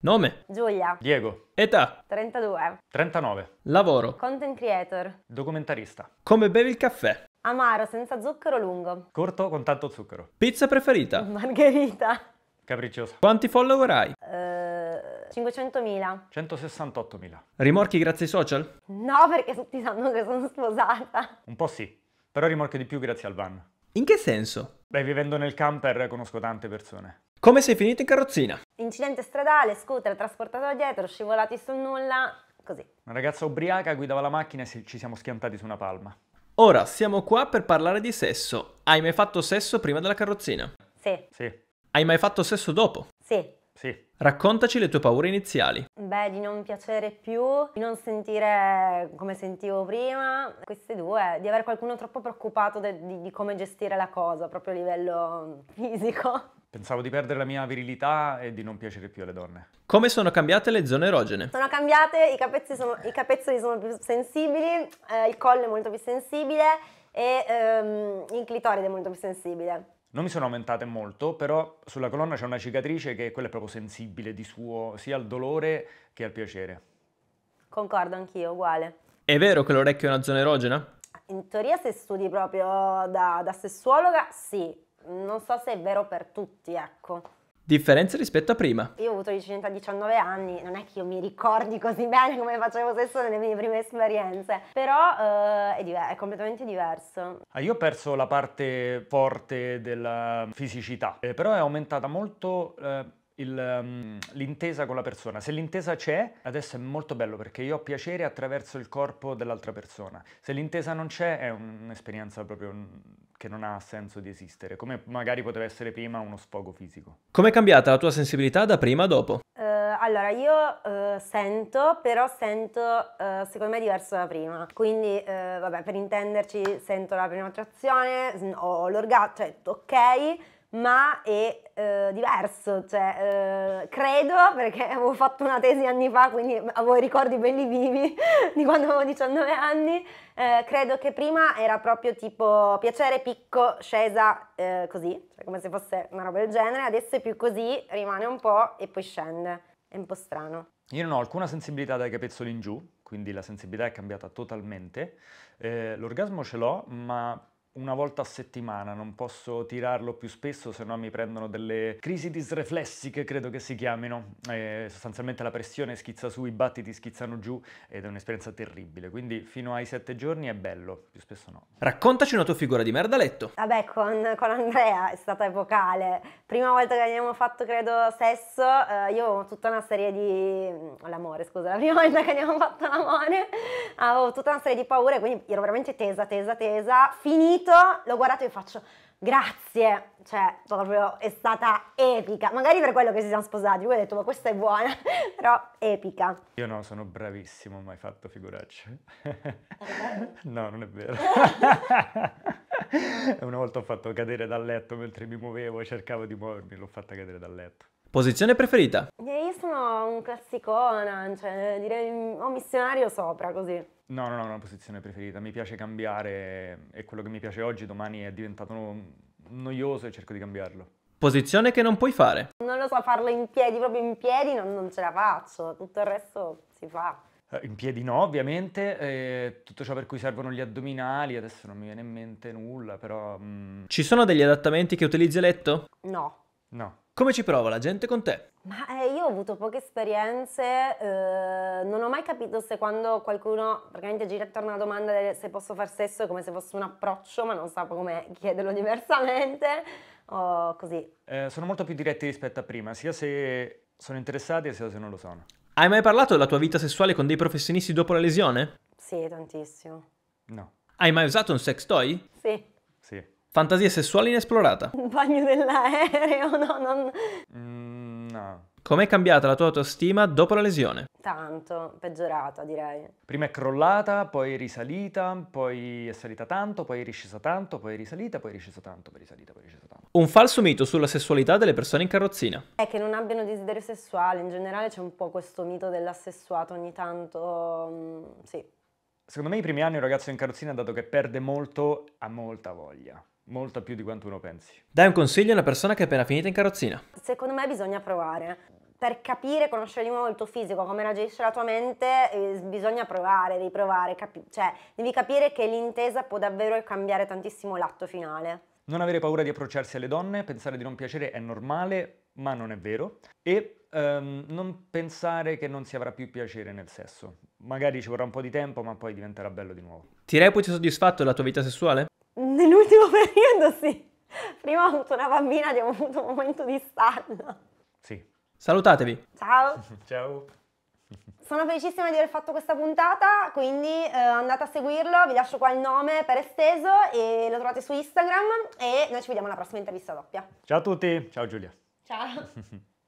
Nome? Giulia. Diego. Età? 32. 39. Lavoro? Content creator. Documentarista. Come bevi il caffè? Amaro, senza zucchero, lungo. Corto, con tanto zucchero. Pizza preferita? Margherita. Capricciosa. Quanti follower hai? Uh, 500.000. 168.000. Rimorchi grazie ai social? No, perché tutti sanno che sono sposata. Un po' sì, però rimorchio di più grazie al van. In che senso? Beh, vivendo nel camper conosco tante persone. Come sei finito in carrozzina? Incidente stradale, scooter trasportato dietro, scivolati sul nulla, così. Una ragazza ubriaca guidava la macchina e ci siamo schiantati su una palma. Ora siamo qua per parlare di sesso. Hai mai fatto sesso prima della carrozzina? Sì. Sì. Hai mai fatto sesso dopo? Sì. Sì. Raccontaci le tue paure iniziali. Beh, di non piacere più, di non sentire come sentivo prima, queste due, di avere qualcuno troppo preoccupato di, di, di come gestire la cosa, proprio a livello fisico. Pensavo di perdere la mia virilità e di non piacere più alle donne. Come sono cambiate le zone erogene? Sono cambiate, i capezzoli sono, i capezzoli sono più sensibili, eh, il collo è molto più sensibile e ehm, il clitoride è molto più sensibile. Non mi sono aumentate molto, però sulla colonna c'è una cicatrice che quella è proprio sensibile di suo, sia al dolore che al piacere. Concordo anch'io, uguale. È vero che l'orecchio è una zona erogena? In teoria se studi proprio da, da sessuologa, sì, non so se è vero per tutti, ecco. Differenze rispetto a prima. Io ho avuto l'incidente a 19 anni, non è che io mi ricordi così bene come facevo stesso nelle mie prime esperienze, però eh, è, diver- è, completamente diverso. Ah, io ho perso la parte forte della fisicità, eh, però è aumentata molto... Eh il, um, l'intesa con la persona. Se l'intesa c'è, adesso è molto bello perché io ho piacere attraverso il corpo dell'altra persona. Se l'intesa non c'è, è un'esperienza proprio mm, che non ha senso di esistere, come magari poteva essere prima uno sfogo fisico. Com'è cambiata la tua sensibilità da prima a dopo? Uh, allora, io uh, sento, però sento uh, secondo me diverso da prima. Quindi, vabbè, per intenderci, sento la prima attrazione, mm, ho l'orgasmo, cioè, ok ma è eh, diverso, cioè, eh, credo perché avevo fatto una tesi anni fa, quindi avevo ricordi belli vivi di quando avevo 19 anni, eh, credo che prima era proprio tipo piacere picco, scesa eh, così, cioè come se fosse una roba del genere, adesso è più così, rimane un po' e poi scende, è un po' strano. Io non ho alcuna sensibilità dai capezzoli in giù, quindi la sensibilità è cambiata totalmente, eh, l'orgasmo ce l'ho, ma una volta a settimana, non posso tirarlo più spesso, se no mi prendono delle crisi disreflessiche, credo che si chiamino. Eh, sostanzialmente la pressione schizza su, i battiti schizzano giù ed è un'esperienza terribile. Quindi fino ai sette giorni è bello, più spesso no. Raccontaci una tua figura di merda a letto. Vabbè, con, con Andrea è stata epocale. Prima volta che abbiamo fatto, credo, sesso, eh, io ho tutta una serie di... Mm, l'amore, scusa, la prima volta che abbiamo fatto l'amore avevo tutta una serie di paure, quindi ero veramente tesa, tesa, tesa. Finito, l'ho guardato e faccio grazie, cioè proprio è stata epica, magari per quello che si siamo sposati, lui ha detto ma questa è buona, però epica. Io no, sono bravissimo, mai fatto figuracce. no, non è vero. Una volta ho fatto cadere dal letto mentre mi muovevo e cercavo di muovermi, l'ho fatta cadere dal letto. Posizione preferita? Eh, io sono un classicona, cioè direi un missionario sopra così. No, no, no, una posizione preferita, mi piace cambiare e quello che mi piace oggi domani è diventato noioso e cerco di cambiarlo. Posizione che non puoi fare? Non lo so, farlo in piedi, proprio in piedi non, non ce la faccio, tutto il resto si fa. Eh, in piedi no, ovviamente, eh, tutto ciò per cui servono gli addominali, adesso non mi viene in mente nulla, però... Mm. Ci sono degli adattamenti che utilizzi a letto? No. No. Come ci prova la gente con te? Ma eh, io ho avuto poche esperienze, eh, non ho mai capito se quando qualcuno praticamente gira attorno alla domanda se posso far sesso è come se fosse un approccio, ma non sa come chiederlo diversamente o così. Eh, sono molto più diretti rispetto a prima, sia se sono interessati sia se non lo sono. Hai mai parlato della tua vita sessuale con dei professionisti dopo la lesione? Sì, tantissimo. No. Hai mai usato un sex toy? Sì. Sì. Fantasia sessuale inesplorata. Un bagno dell'aereo, no, non... Mm, no. Com'è cambiata la tua autostima dopo la lesione? Tanto, peggiorata direi. Prima è crollata, poi è risalita, poi è salita tanto, poi è riscesa tanto, poi è risalita, poi è riscesa tanto, poi è risalita, poi è riscesa tanto. Un falso mito sulla sessualità delle persone in carrozzina. È che non abbiano desiderio sessuale, in generale c'è un po' questo mito dell'assessuato ogni tanto, mm, sì. Secondo me i primi anni un ragazzo in carrozzina, dato che perde molto, ha molta voglia. Molta più di quanto uno pensi. Dai un consiglio a una persona che è appena finita in carrozzina. Secondo me bisogna provare. Per capire, conoscere di nuovo il tuo fisico, come reagisce la tua mente, eh, bisogna provare, riprovare, capi- cioè devi capire che l'intesa può davvero cambiare tantissimo l'atto finale. Non avere paura di approcciarsi alle donne, pensare di non piacere è normale, ma non è vero. E ehm, non pensare che non si avrà più piacere nel sesso. Magari ci vorrà un po' di tempo, ma poi diventerà bello di nuovo. Ti reputi soddisfatto della tua vita sessuale? Nell'ultimo periodo sì. Prima ho avuto una bambina, abbiamo avuto un momento di stallo. Sì. Salutatevi. Ciao. Ciao. Sono felicissima di aver fatto questa puntata, quindi eh, andate a seguirlo, vi lascio qua il nome per esteso e lo trovate su Instagram e noi ci vediamo alla prossima intervista doppia. Ciao a tutti, ciao Giulia. Ciao.